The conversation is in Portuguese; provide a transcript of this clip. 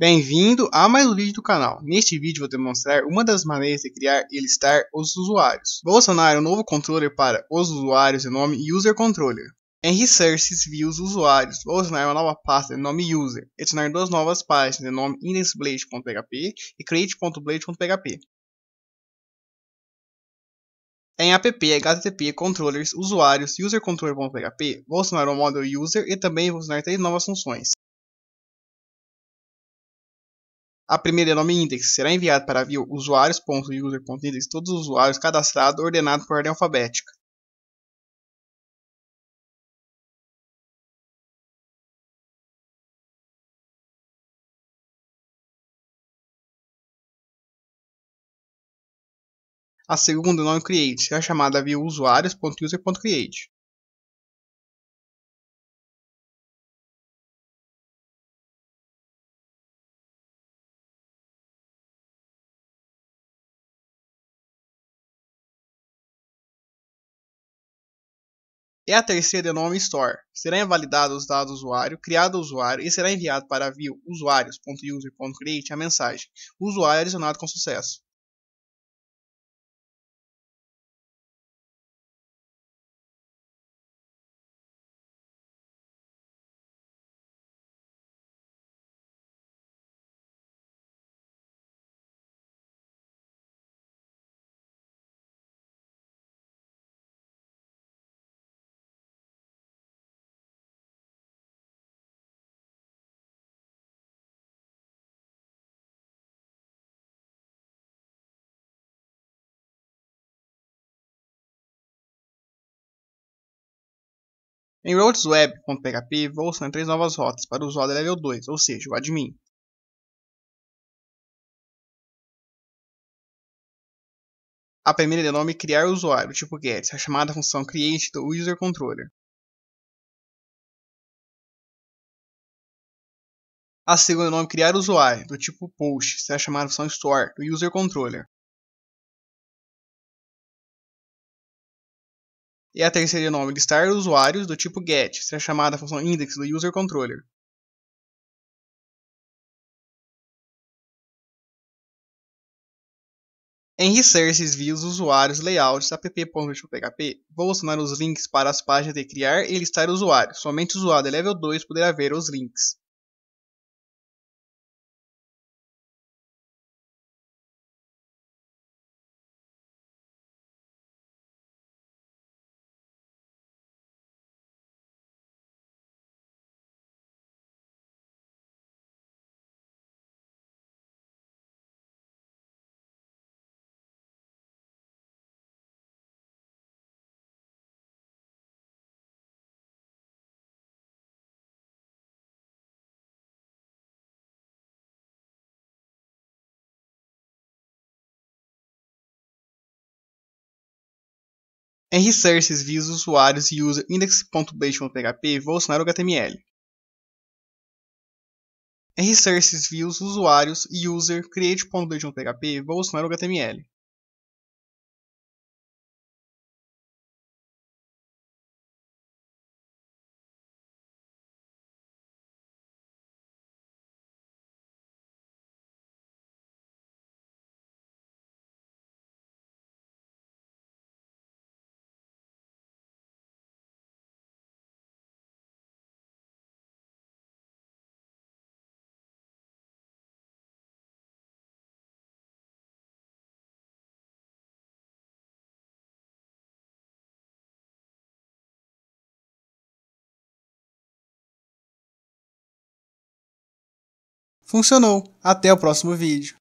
Bem-vindo a mais um vídeo do canal. Neste vídeo vou demonstrar uma das maneiras de criar e listar os usuários. Vou acionar um é novo controller para os usuários de nome User Controller. Em Resources Views Usuários, vou adicionar é uma nova pasta de nome User, adicionar é duas novas páginas de nome indexblade.php e create.blade.php. Em app HTTP controllers usuários usercontroller.php, vou adicionar o um model user e também vou adicionar três novas funções. A primeira é nome index, será enviado para view usuários.user.index todos os usuários cadastrados ordenados por ordem alfabética. A segunda, é nome create, será é chamada via usuários.user.create. é a terceira denomina Store. Será invalidado os dados do usuário, criado o usuário e será enviado para view usuários.user.create a mensagem usuário é adicionado com sucesso. Em RoadesWeb.php vou assinar três novas rotas para o usuário level 2, ou seja, o admin. A primeira de nome é criar usuário, tipo get, a chamada função create do user controller. A segunda é nome criar usuário, do tipo post, será é chamada função store do user controller. E a terceira é o nome listar usuários do tipo get, será é chamada a função index do user controller. Em resources views usuários layouts app.php, vou acionar os links para as páginas de criar e listar usuários. Somente o usuário level 2 poderá ver os links. enriquecer views via os usuários e usa index.base.php HTML. Enriquecer-se via os usuários e user create.base.php evolucionar HTML. Funcionou! Até o próximo vídeo!